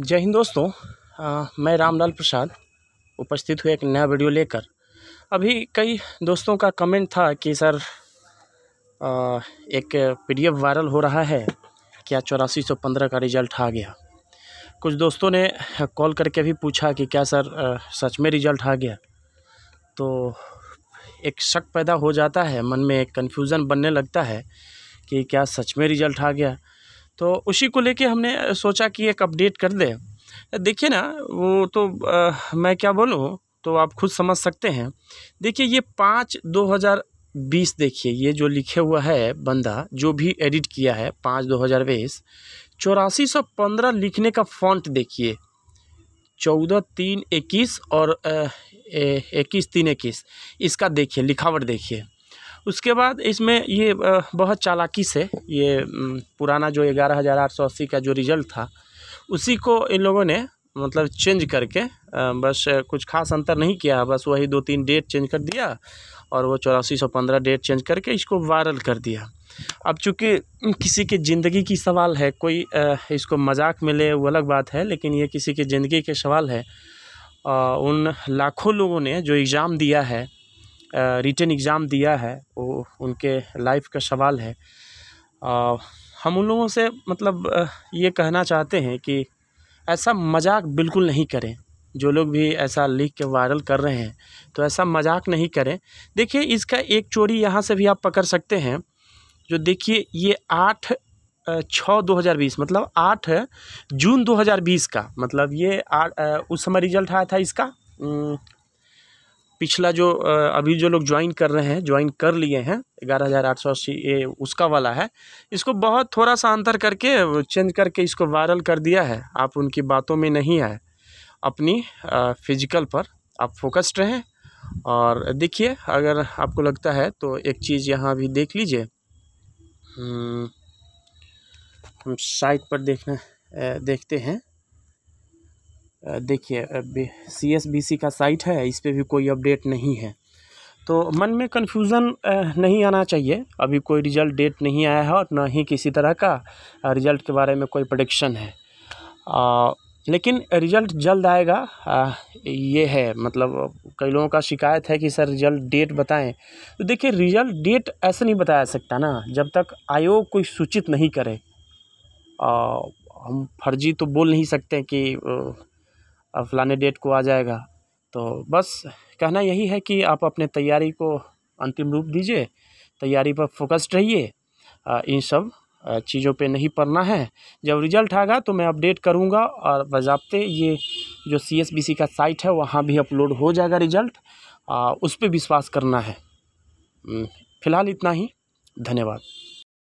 जय हिंद दोस्तों आ, मैं रामलाल प्रसाद उपस्थित हुए एक नया वीडियो लेकर अभी कई दोस्तों का कमेंट था कि सर आ, एक पीडीएफ वायरल हो रहा है क्या चौरासी सौ पंद्रह का रिज़ल्ट आ गया कुछ दोस्तों ने कॉल करके भी पूछा कि क्या सर सच में रिज़ल्ट आ गया तो एक शक पैदा हो जाता है मन में एक कन्फ्यूज़न बनने लगता है कि क्या सच में रिज़ल्ट आ गया तो उसी को लेके हमने सोचा कि एक अपडेट कर दें देखिए ना वो तो आ, मैं क्या बोलूँ तो आप खुद समझ सकते हैं देखिए ये पाँच दो हज़ार बीस देखिए ये जो लिखे हुआ है बंदा जो भी एडिट किया है पाँच दो हज़ार बीस चौरासी सौ पंद्रह लिखने का फॉन्ट देखिए चौदह तीन इक्कीस और इक्कीस तीन इक्कीस इसका देखिए लिखावट देखिए उसके बाद इसमें ये बहुत चालाकी से ये पुराना जो ग्यारह हज़ार आठ सौ अस्सी का जो रिज़ल्ट था उसी को इन लोगों ने मतलब चेंज करके बस कुछ खास अंतर नहीं किया बस वही दो तीन डेट चेंज कर दिया और वो चौरासी सौ पंद्रह डेट चेंज करके इसको वायरल कर दिया अब चूंकि किसी के ज़िंदगी की सवाल है कोई इसको मजाक में ले वो अलग बात है लेकिन ये किसी के ज़िंदगी के सवाल है उन लाखों लोगों ने जो एग्ज़ाम दिया है रिटर्न एग्ज़ाम दिया है वो उनके लाइफ का सवाल है हम उन लोगों से मतलब ये कहना चाहते हैं कि ऐसा मजाक बिल्कुल नहीं करें जो लोग भी ऐसा लिख के वायरल कर रहे हैं तो ऐसा मजाक नहीं करें देखिए इसका एक चोरी यहाँ से भी आप पकड़ सकते हैं जो देखिए ये आठ छः दो हज़ार बीस मतलब आठ जून दो हज़ार बीस का मतलब ये आ, उस समय रिजल्ट आया था इसका पिछला जो अभी जो लोग ज्वाइन कर रहे हैं ज्वाइन कर लिए हैं ग्यारह हज़ार आठ सौ अस्सी ये उसका वाला है इसको बहुत थोड़ा सा अंतर करके चेंज करके इसको वायरल कर दिया है आप उनकी बातों में नहीं आए अपनी फिजिकल पर आप फोकस्ड रहें और देखिए अगर आपको लगता है तो एक चीज़ यहाँ भी देख लीजिए हम्म, हम साइट पर देखना देखते हैं देखिए सी एस बी सी का साइट है इस पर भी कोई अपडेट नहीं है तो मन में कन्फ्यूज़न नहीं आना चाहिए अभी कोई रिज़ल्ट डेट नहीं आया है और ना ही किसी तरह का रिज़ल्ट के बारे में कोई प्रडिक्शन है आ, लेकिन रिज़ल्ट जल्द आएगा आ, ये है मतलब कई लोगों का शिकायत है कि सर रिज़ल्ट डेट बताएं तो देखिए रिज़ल्ट डेट ऐसे नहीं बताया सकता ना जब तक आयोग कोई सूचित नहीं करे आ, हम फर्जी तो बोल नहीं सकते कि और फलाने डेट को आ जाएगा तो बस कहना यही है कि आप अपने तैयारी को अंतिम रूप दीजिए तैयारी पर फोकस्ड रहिए इन सब चीज़ों पे नहीं पढ़ना है जब रिज़ल्ट आएगा तो मैं अपडेट करूँगा और बजाबते ये जो सी एस बी सी का साइट है वहाँ भी अपलोड हो जाएगा रिज़ल्ट उस पर विश्वास करना है फ़िलहाल इतना ही धन्यवाद